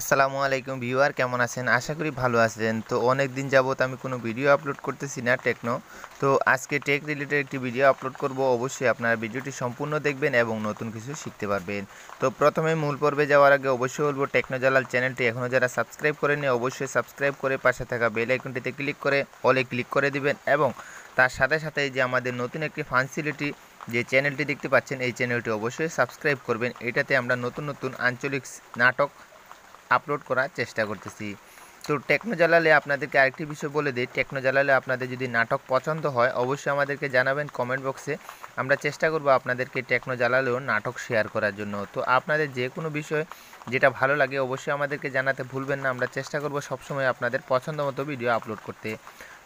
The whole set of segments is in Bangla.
আসসালামু আলাইকুম ভিউয়ার কেমন আছেন আশা করি ভালো আছেন তো অনেক দিন যাবত আমি কোনো ভিডিও আপলোড করতেছি না টেকনো তো আজকে টেক রিলেটেড একটি ভিডিও আপলোড করব অবশ্যই আপনারা ভিডিওটি সম্পূর্ণ দেখবেন এবং নতুন কিছু শিখতে পারবেন তো প্রথমে মূল পর্বে যাওয়ার আগে অবশ্যই বলবো টেকনো জালাল চ্যানেলটি এখনও যারা সাবস্ক্রাইব করেনি অবশ্যই সাবস্ক্রাইব করে পাশে থাকা বেল আইকনটিতে ক্লিক করে অলে ক্লিক করে দিবেন এবং তার সাথে সাথে যে আমাদের নতুন একটি ফান্সিলিটি যে চ্যানেলটি দেখতে পাচ্ছেন এই চ্যানেলটি অবশ্যই সাবস্ক্রাইব করবেন এটাতে আমরা নতুন নতুন আঞ্চলিক নাটক আপলোড করার চেষ্টা করতেছি তো টেকনো জালালে আপনাদেরকে আরেকটি বিষয় বলে দিই টেকনো জালালে আপনাদের যদি নাটক পছন্দ হয় অবশ্যই আমাদেরকে জানাবেন কমেন্ট বক্সে আমরা চেষ্টা করব আপনাদেরকে টেকনো জালালেও নাটক শেয়ার করার জন্য তো আপনাদের যে কোনো বিষয় যেটা ভালো লাগে অবশ্যই আমাদেরকে জানাতে ভুলবেন না আমরা চেষ্টা করব সবসময় আপনাদের পছন্দ মতো ভিডিও আপলোড করতে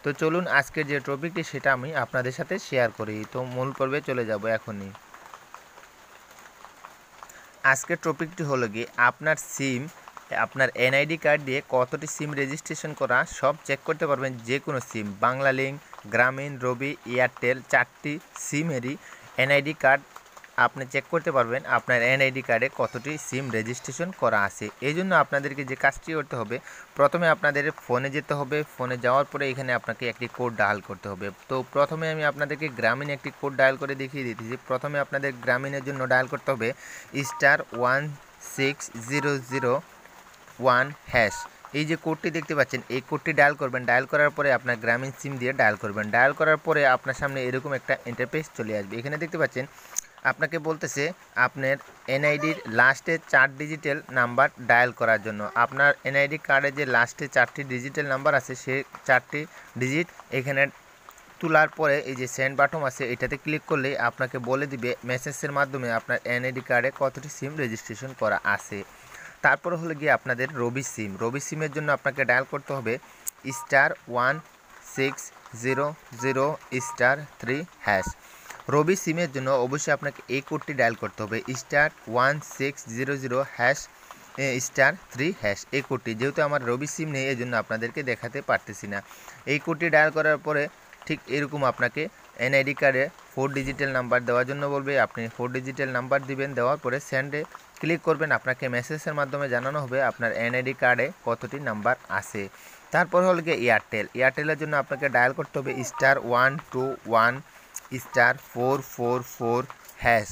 তো চলুন আজকের যে টপিকটি সেটা আমি আপনাদের সাথে শেয়ার করি তো মূল পর্বে চলে যাব এখনই আজকের টপিকটি হলো কি আপনার সিম আপনার এনআইডি কার্ড দিয়ে কতটি সিম রেজিস্ট্রেশন করা সব চেক করতে পারবেন যে কোনো সিম বাংলা লিঙ্ক গ্রামীণ রবি এয়ারটেল চারটি সিমেরই এনআইডি কার্ড আপনি চেক করতে পারবেন আপনার এনআইডি কার্ডে কতটি সিম রেজিস্ট্রেশন করা আছে এই জন্য আপনাদেরকে যে কাজটি করতে হবে প্রথমে আপনাদের ফোনে যেতে হবে ফোনে যাওয়ার পরে এখানে আপনাকে একটি কোড ডায়াল করতে হবে তো প্রথমে আমি আপনাদেরকে গ্রামীণ একটি কোড ডায়াল করে দেখিয়ে দিতেছি প্রথমে আপনাদের গ্রামীণের জন্য ডায়াল করতে হবে star one six zero zero one hash এই যে কোডটি দেখতে পাচ্ছেন এই কোডটি ডায়াল করবেন ডায়াল করার পরে আপনার গ্রামীণ সিম দিয়ে ডায়াল করবেন ডায়াল করার পরে আপনার সামনে এরকম একটা ইন্টারফেস চলে আসবে এখানে দেখতে পাচ্ছেন আপনাকে বলতেছে আপনার এনআইডির লাস্টে চার ডিজিটাল নাম্বার ডায়াল করার জন্য আপনার এনআইডি কার্ডে যে লাস্টে চারটি ডিজিটাল নাম্বার আছে সে চারটি ডিজিট এখানে তোলার পরে এই যে সেন্ড বাটম আছে এটাতে ক্লিক করলে আপনাকে বলে দিবে মেসেজের মাধ্যমে আপনার এনআইডি কার্ডে কতটি সিম রেজিস্ট্রেশন করা আছে তারপরে হলো গিয়ে আপনাদের রবি সিম রবি সিমের জন্য আপনাকে ডায়াল করতে হবে star one six zero zero star three hash Robi সিমের জন্য অবশ্যই আপনাকে এই কোডটি ডায়াল করতে হবে star one six zero zero hash star three hash এই কোডটি যেহেতু আমার রবি সিম নেই এই জন্য আপনাদেরকে দেখাতে পারতেছি না এই কোডটি ডায়াল করার পরে ঠিক এরকম আপনাকে এনআইডি কার্ডে ফোর ডিজিটাল নাম্বার দেওয়ার জন্য বলবে আপনি ফোর ডিজিটাল নাম্বার দিবেন দেওয়ার পরে সেন্ডে ক্লিক করবেন আপনাকে মেসেজের মাধ্যমে জানানো হবে আপনার এনআইডি কার্ডে কতটি নাম্বার আছে তারপর হল গিয়ে এয়ারটেল এয়ারটেলের জন্য আপনাকে ডায়াল করতে হবে star one two one star four four four hash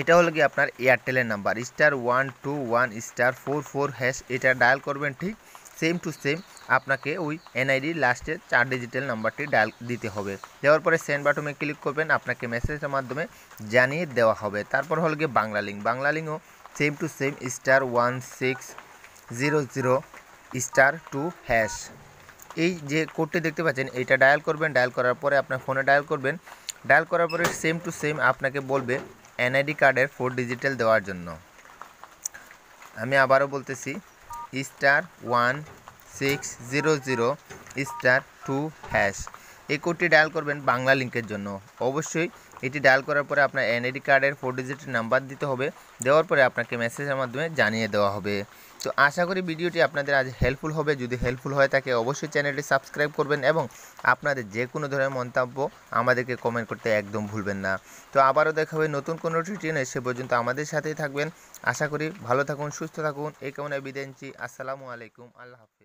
এটা হলো কি আপনার এয়ারটেলের number star one two one star four four hash এটা ডায়াল করবেন ঠিক সেম টু সেম আপনাকে ওই এনআইডি লাস্টের চার ডিজিটাল নাম্বারটি ডায়াল দিতে হবে দেওয়ার পরে সেন্ড বাটনে ক্লিক করবেন আপনাকে মেসেজের মাধ্যমে জানিয়ে দেওয়া হবে তারপর হল গিয়ে বাংলা লিঙ্ক বাংলা লিঙ্কও same to same star one six zero zero star two hash এই যে কোডটি দেখতে পাচ্ছেন এটা ডায়াল করবেন ডায়াল করার পরে আপনার ফোনে ডায়াল করবেন ডায়াল করার পরে সেম টু সেম আপনাকে বলবে এনআইডি কার্ডের ফোর ডিজিটাল দেওয়ার জন্য আমি আবারও বলতেছি star one six zero zero star two hash এই কোডটি ডায়াল করবেন বাংলা লিঙ্কের জন্য অবশ্যই এটি ডায়াল করার পরে আপনার এনআইডি কার্ডের ফোর ডিজিটের নাম্বার দিতে হবে দেওয়ার পরে আপনাকে মেসেজের মাধ্যমে জানিয়ে দেওয়া হবে তো আশা করি ভিডিওটি আপনাদের আজ হেল্পফুল হবে যদি হেল্পফুল হয় তাকে অবশ্যই চ্যানেলটি সাবস্ক্রাইব করবেন এবং আপনাদের যে কোনো ধরনের মন্তব্য আমাদেরকে কমেন্ট করতে একদম ভুলবেন না তো আবারও দেখা হবে নতুন কোনো টিউটোরিয়ালে সে পর্যন্ত আমাদের সাথেই থাকবেন আশা করি ভালো থাকুন সুস্থ থাকুন এই কামনায় বিদায় নিচ্ছি আসসালামু আলাইকুম আল্লাহ হাফিজ